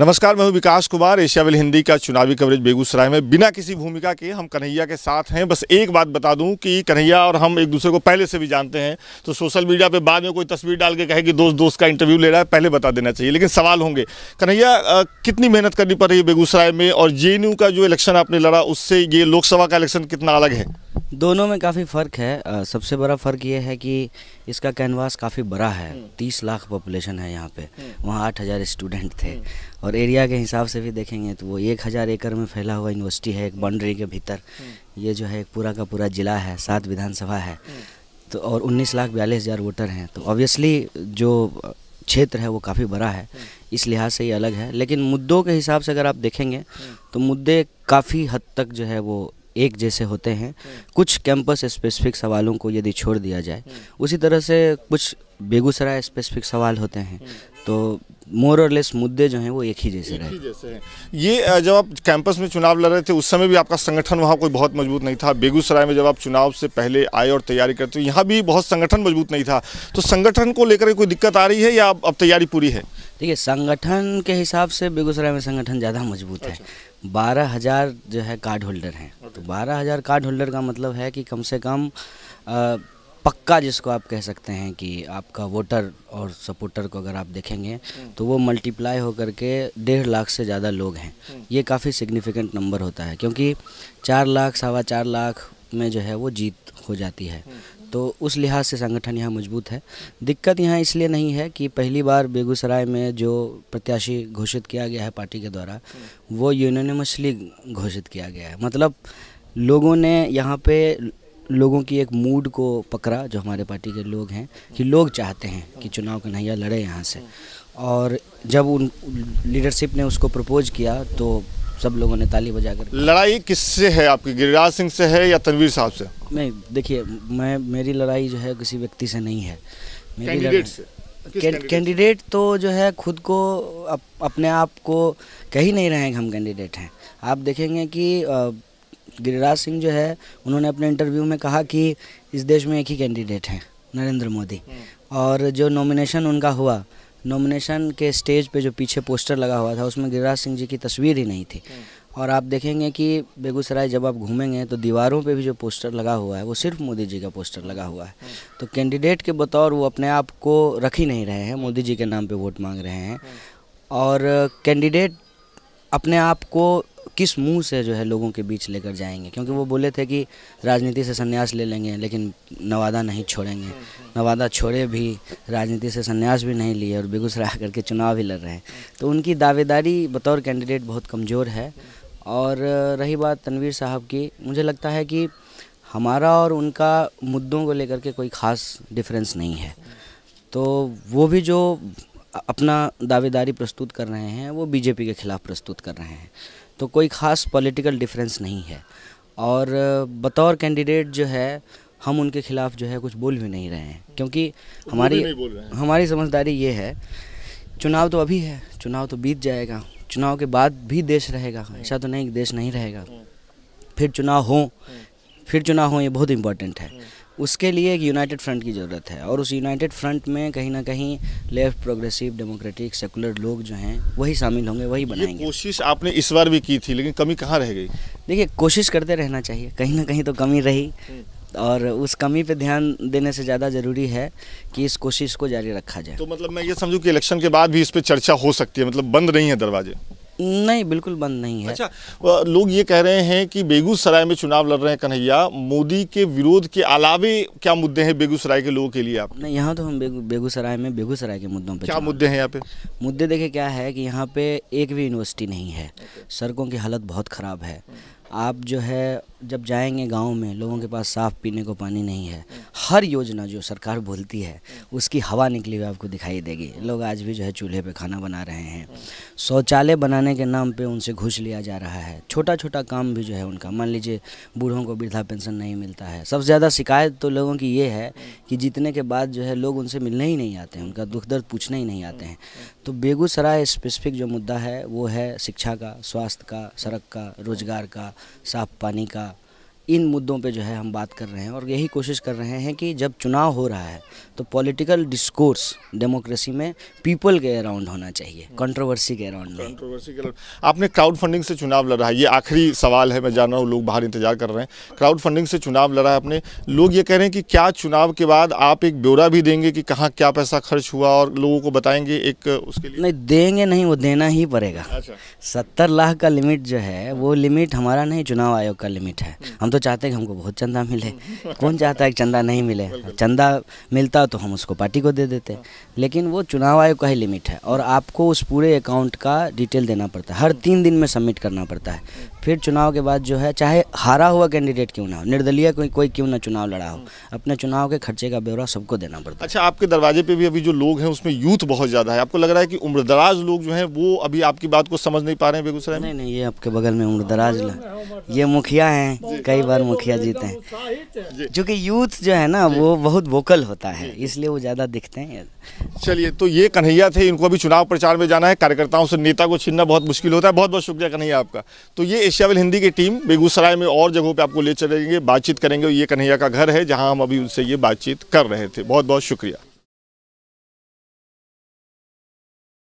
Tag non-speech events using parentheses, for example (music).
नमस्कार मैं हूं विकास कुमार एशियावेल हिंदी का चुनावी कवरेज बेगूसराय में बिना किसी भूमिका के हम कन्हैया के साथ हैं बस एक बात बता दूं कि कन्हैया और हम एक दूसरे को पहले से भी जानते हैं तो सोशल मीडिया पे बाद में कोई तस्वीर डाल के कहे कि दोस्त दोस्त का इंटरव्यू ले रहा है पहले बता देना चाहिए लेकिन सवाल होंगे कन्हैया कितनी मेहनत करनी पड़ रही है बेगूसराय में और जे का जो इलेक्शन आपने लड़ा उससे ये लोकसभा का इलेक्शन कितना अलग है दोनों में काफ़ी फ़र्क है सबसे बड़ा फ़र्क ये है कि इसका कैनवास काफ़ी बड़ा है हम्म। तीस लाख पॉपुलेशन है यहाँ पे हम्म। वहाँ आठ हज़ार स्टूडेंट थे हम्म। और एरिया के हिसाब से भी देखेंगे तो वो एक हज़ार एकड़ में फैला हुआ यूनिवर्सिटी है एक बाउंड्री के भीतर ये जो है एक पूरा का पूरा ज़िला है सात विधानसभा है तो और उन्नीस लाख बयालीस हज़ार वोटर हैं तो ऑब्वियसली जो क्षेत्र है वो काफ़ी बड़ा है इस लिहाज से ये अलग है लेकिन मुद्दों के हिसाब से अगर आप देखेंगे तो मुद्दे काफ़ी हद तक जो है वो एक जैसे होते हैं कुछ कैंपस स्पेसिफिक सवालों को यदि छोड़ दिया जाए उसी तरह से कुछ बेगूसराय स्पेसिफिक सवाल होते हैं तो मोर और लेस मुद्दे जो हैं वो एक ही जैसे रहे ये जब आप कैंपस में चुनाव लड़ रहे थे उस समय भी आपका संगठन वहाँ कोई बहुत मजबूत नहीं था बेगूसराय में जब आप चुनाव से पहले आए और तैयारी करते हो यहाँ भी बहुत संगठन मजबूत नहीं था तो संगठन को लेकर कोई दिक्कत आ रही है या अब तैयारी पूरी है देखिए संगठन के हिसाब से बेगूसराय में संगठन ज़्यादा मजबूत है अच्छा। बारह हज़ार जो है कार्ड होल्डर हैं तो बारह हज़ार कार्ड होल्डर का मतलब है कि कम से कम आ, पक्का जिसको आप कह सकते हैं कि आपका वोटर और सपोर्टर को अगर आप देखेंगे हम्म। तो वो मल्टीप्लाई होकर के डेढ़ लाख से ज़्यादा लोग हैं हम्म। ये काफ़ी सिग्निफिकेंट नंबर होता है क्योंकि चार लाख सवा चार लाख में जो है वो जीत हो जाती है हम्म। तो उस लिहाज से संगठन यहाँ मजबूत है दिक्कत यहाँ इसलिए नहीं है कि पहली बार बेगूसराय में जो प्रत्याशी घोषित किया गया है पार्टी के द्वारा वो यूनानिमसली घोषित किया गया है मतलब लोगों ने यहाँ पे लोगों की एक मूड को पकड़ा जो हमारे पार्टी के लोग हैं कि लोग चाहते हैं कि चुनाव कन्हैया लड़े यहाँ से और जब उन लीडरशिप ने उसको प्रपोज किया तो सब लोगों ने ताली बजा कर लड़ाई किससे है आपकी गिरिराज सिंह से है या तनवीर साहब से नहीं देखिए मैं मेरी लड़ाई जो है किसी व्यक्ति से नहीं है मेरी कैंडिडेट तो जो है खुद को अप, अपने आप को कह ही नहीं रहे हैं कि हम कैंडिडेट हैं आप देखेंगे कि गिरिराज सिंह जो है उन्होंने अपने इंटरव्यू में कहा कि इस देश में एक ही कैंडिडेट हैं नरेंद्र मोदी हम्म। और जो नॉमिनेशन उनका हुआ नॉमिनेशन के स्टेज पे जो पीछे पोस्टर लगा हुआ था उसमें गिरिराज सिंह जी की तस्वीर ही नहीं थी हम्म। और आप देखेंगे कि बेगूसराय जब आप घूमेंगे तो दीवारों पे भी जो पोस्टर लगा हुआ है वो सिर्फ मोदी जी का पोस्टर लगा हुआ है हम्म। तो कैंडिडेट के बतौर वो अपने आप को रख ही नहीं रहे हैं हम्म। मोदी जी के नाम पर वोट मांग रहे हैं और कैंडिडेट अपने आप को किस मुंह से जो है लोगों के बीच लेकर जाएंगे क्योंकि वो बोले थे कि राजनीति से संन्यास ले लेंगे लेकिन नवादा नहीं छोड़ेंगे नवादा छोड़े भी राजनीति से संन्यास भी नहीं लिए और बेगूसराय (laughs) आकर के चुनाव भी लड़ रहे हैं तो उनकी दावेदारी बतौर कैंडिडेट बहुत कमज़ोर है और रही बात तनवीर साहब की मुझे लगता है कि हमारा और उनका मुद्दों को लेकर के कोई ख़ास डिफरेंस नहीं है तो वो भी जो अपना दावेदारी प्रस्तुत कर रहे हैं वो बीजेपी के खिलाफ प्रस्तुत कर रहे हैं तो कोई ख़ास पॉलिटिकल डिफरेंस नहीं है और बतौर कैंडिडेट जो है हम उनके खिलाफ जो है कुछ बोल भी नहीं रहे हैं क्योंकि हमारी हमारी समझदारी ये है चुनाव तो अभी है चुनाव तो बीत जाएगा चुनाव के बाद भी देश रहेगा हम्म। ऐसा तो नहीं देश नहीं रहेगा हम्म। फिर चुनाव हो हम्म। फिर चुनाव हो ये बहुत इम्पोर्टेंट है उसके लिए एक यूनाइटेड फ्रंट की ज़रूरत है और उस यूनाइटेड फ्रंट में कहीं ना कहीं लेफ्ट प्रोग्रेसिव डेमोक्रेटिक सेकुलर लोग जो हैं वही शामिल होंगे वही बनाएंगे कोशिश आपने इस बार भी की थी लेकिन कमी कहाँ रह गई देखिए कोशिश करते रहना चाहिए कहीं ना कहीं तो कमी रही हम्म। और उस कमी पे ध्यान देने से ज़्यादा ज़रूरी है कि इस कोशिश को जारी रखा जाए तो मतलब मैं ये समझूँ कि इलेक्शन के बाद भी इस पर चर्चा हो सकती है मतलब बंद नहीं है दरवाजे नहीं बिल्कुल बंद नहीं है अच्छा लोग ये कह रहे हैं कि बेगूसराय में चुनाव लड़ रहे हैं कन्हैया मोदी के विरोध के अलावे क्या मुद्दे हैं बेगूसराय के लोगों के लिए आप नहीं यहाँ तो हम बेगूसराय में बेगूसराय के मुद्दों पर क्या मुद्दे हैं यहाँ पे मुद्दे देखे क्या है कि यहाँ पे एक भी यूनिवर्सिटी नहीं है सड़कों की हालत बहुत ख़राब है आप जो है जब जाएंगे गांव में लोगों के पास साफ़ पीने को पानी नहीं है हर योजना जो सरकार बोलती है उसकी हवा निकली हुई आपको दिखाई देगी लोग आज भी जो है चूल्हे पे खाना बना रहे हैं शौचालय बनाने के नाम पे उनसे घुस लिया जा रहा है छोटा छोटा काम भी जो है उनका मान लीजिए बूढ़ों को वृद्धा पेंशन नहीं मिलता है सबसे ज़्यादा शिकायत तो लोगों की ये है कि जीतने के बाद जो है लोग उनसे मिलने ही नहीं आते हैं उनका दुख दर्द पूछने ही नहीं आते हैं तो बेगूसराय स्पेसिफिक जो मुद्दा है वो है शिक्षा का स्वास्थ्य का सड़क का रोज़गार का साफ पानी का इन मुद्दों पे जो है हम बात कर रहे हैं और यही कोशिश कर रहे हैं कि जब चुनाव हो रहा है तो पॉलिटिकल डिस्कोर्स डेमोक्रेसी में पीपल के अराउंड होना चाहिए कंट्रोवर्सी हम्म। के अराउंड कंट्रोवर्सी के आपने क्राउड फंडिंग से चुनाव लड़ा है ये आखिरी सवाल है मैं जान रहा हूँ लोग बाहर इंतजार कर रहे हैं क्राउड फंडिंग से चुनाव लड़ा है आपने लोग ये कह रहे हैं कि क्या चुनाव के बाद आप एक ब्यौरा भी देंगे कि कहाँ क्या पैसा खर्च हुआ और लोगों को बताएंगे एक उसके लिए नहीं देंगे नहीं वो देना ही पड़ेगा अच्छा। सत्तर लाख का लिमिट जो है वो लिमिट हमारा नहीं चुनाव आयोग का लिमिट है हम्म। हम तो चाहते हैं कि हमको बहुत चंदा मिले कौन चाहता है कि चंदा नहीं मिले चंदा मिलता तो हम उसको पार्टी को दे देते लेकिन वो चुनाव आयोग का ही लिमिट है और आपको उस पूरे अकाउंट का डिटेल देना पड़ता है हर तीन दिन में सबमिट करना पड़ता है फिर चुनाव के बाद जो है चाहे हारा हुआ कैंडिडेट क्यों ना हो निर्दलीय कोई कोई क्यों ना चुनाव लड़ा हो अपने चुनाव के खर्चे का ब्यौरा सबको देना पड़ता है अच्छा आपके दरवाजे पे भी अभी जो लोग हैं उसमें यूथ बहुत ज़्यादा है आपको लग रहा है कि उम्रदराज लोग जो हैं वो अभी आपकी बात को समझ नहीं पा रहे हैं बेगूसराय में नहीं नहीं ये आपके बगल में उम्रदराज ये मुखिया हैं कई बार मुखिया जीते हैं चूँकि यूथ जो है ना वो बहुत वोकल होता है इसलिए वो ज़्यादा दिखते हैं चलिए तो ये कन्हैया थे इनको अभी चुनाव प्रचार में जाना है कार्यकर्ताओं से नेता को छीनना बहुत मुश्किल होता है बहुत बहुत शुक्रिया कन्हैया आपका तो ये एशियावल हिंदी की टीम बेगूसराय में और जगहों पे आपको ले चलेंगे बातचीत करेंगे ये कन्हैया का घर है जहां हम अभी उनसे ये बातचीत कर रहे थे बहुत बहुत शुक्रिया